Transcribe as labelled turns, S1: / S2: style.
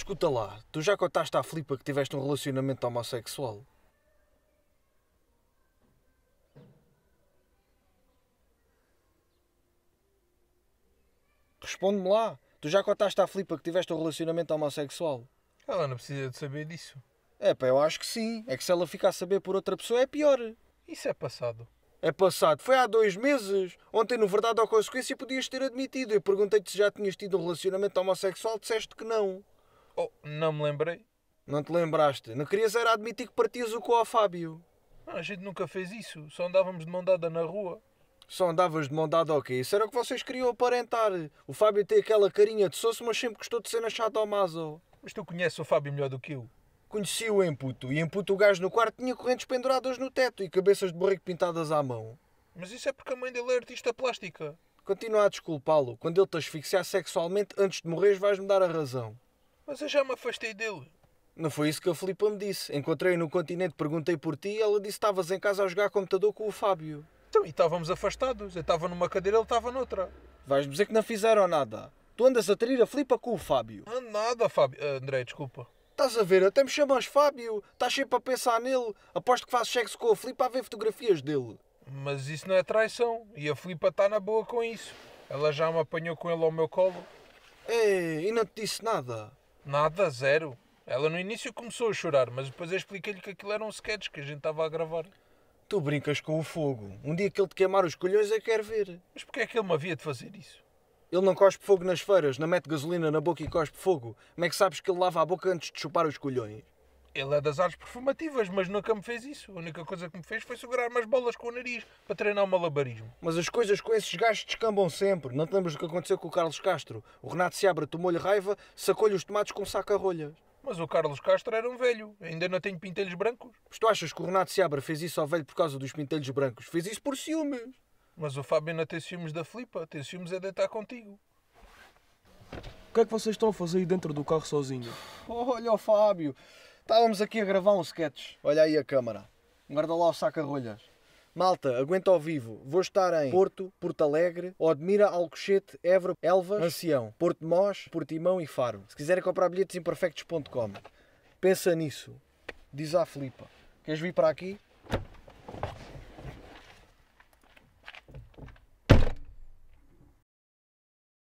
S1: Escuta lá, tu já contaste à Flipa que tiveste um relacionamento homossexual? Responde-me lá. Tu já contaste à Flipa que tiveste um relacionamento homossexual?
S2: Ela não precisa de saber disso.
S1: É pá, eu acho que sim. É que se ela ficar a saber por outra pessoa é pior. Isso é passado. É passado. Foi há dois meses. Ontem, no Verdade ou Consequência, podias ter admitido. Eu perguntei-te se já tinhas tido um relacionamento homossexual, disseste que não. Oh, não me lembrei. Não te lembraste? Não querias era admitir que partias o com ao Fábio. Não, a gente nunca fez isso. Só andávamos de mão dada na rua. Só andavas de mão dada o quê? Isso era o que vocês queriam aparentar. O Fábio tem aquela carinha de soço, mas sempre gostou de ser achado ao maso.
S2: Mas tu conheces o Fábio
S1: melhor do que eu. Conheci-o Emputo E Emputo, o gajo no quarto tinha correntes penduradas no teto e cabeças de borrico pintadas à mão. Mas isso é porque a mãe dele é artista plástica. Continua a desculpá-lo. Quando ele te asfixiar sexualmente, antes de morreres vais-me dar a razão.
S2: Mas eu já me afastei dele.
S1: Não foi isso que a Filipa me disse. Encontrei no continente, perguntei por ti e ela disse que estavas em casa a jogar computador com o Fábio. Então, e estávamos afastados. Eu estava numa cadeira, ele estava noutra. Vais dizer que não fizeram nada. Tu andas a trair a Filipa com o Fábio. Ah, nada, Fábio. Uh, André, desculpa. Estás a ver? Até me chamas Fábio. Estás sempre a pensar nele. Aposto que fazes sexo com a Filipa a ver fotografias
S2: dele. Mas isso não é traição. E a Filipa está na boa com isso. Ela já me apanhou com ele ao meu colo. Ei, é, e não te disse nada. Nada, zero. Ela no início começou a chorar, mas depois eu expliquei-lhe que aquilo era um sketch que a gente estava a gravar. Tu
S1: brincas com o fogo. Um dia que ele te queimar os colhões, é eu
S2: quero ver. Mas porquê é que ele me havia de fazer isso?
S1: Ele não cospe fogo nas feiras, não mete gasolina na boca e cospe fogo. Como é que sabes que ele lava a boca antes de chupar
S2: os colhões? Ele é das artes performativas, mas nunca me fez isso. A única coisa que me fez foi segurar umas bolas com o nariz para treinar o malabarismo. Mas as coisas com esses gajos descambam sempre. Não temos o que
S1: aconteceu com o Carlos Castro. O Renato Seabra tomou-lhe raiva, sacou-lhe os tomates com saca-rolhas.
S2: Mas o Carlos Castro era um velho, ainda não tem pintelhos brancos. Mas tu achas que o Renato Seabra fez isso ao velho por causa dos pintelhos brancos? Fez isso por ciúmes. Mas o Fábio não tem ciúmes da flipa, tem ciúmes é deitar contigo.
S1: O que é que vocês estão a fazer aí dentro do carro sozinho? Olha o Fábio, Estávamos aqui a gravar um sketch. Olha aí a câmara. Guarda lá o saca-rolhas. Malta, aguenta ao vivo. Vou estar em Porto, Porto Alegre, Odmira, Alcochete, Évora, Elvas, Ancião, Porto Mós, Portimão e Faro. Se quiserem comprar bilhetes imperfectos.com. Pensa nisso. Diz à Filipa. Queres vir para aqui?